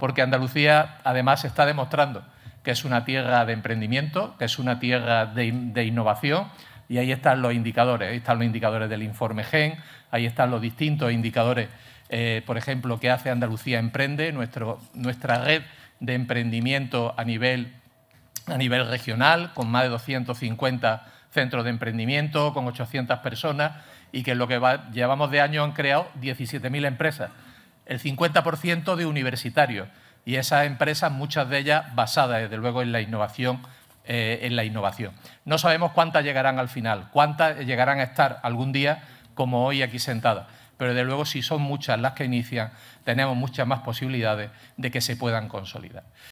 porque Andalucía además está demostrando que es una tierra de emprendimiento, que es una tierra de, innovación, y ahí están los indicadores, ahí están los indicadores del informe GEN, ahí están los distintos indicadores, eh, por ejemplo, que hace Andalucía Emprende, nuestra red de emprendimiento a nivel, regional, con más de 250 centros de emprendimiento, con 800 personas, y que en lo que llevamos de año han creado 17.000 empresas el 50% de universitarios. Y esas empresas, muchas de ellas basadas, desde luego, en la innovación. Eh, en la innovación. No sabemos cuántas llegarán al final, cuántas llegarán a estar algún día como hoy aquí sentadas pero de luego si son muchas las que inician, tenemos muchas más posibilidades de que se puedan consolidar.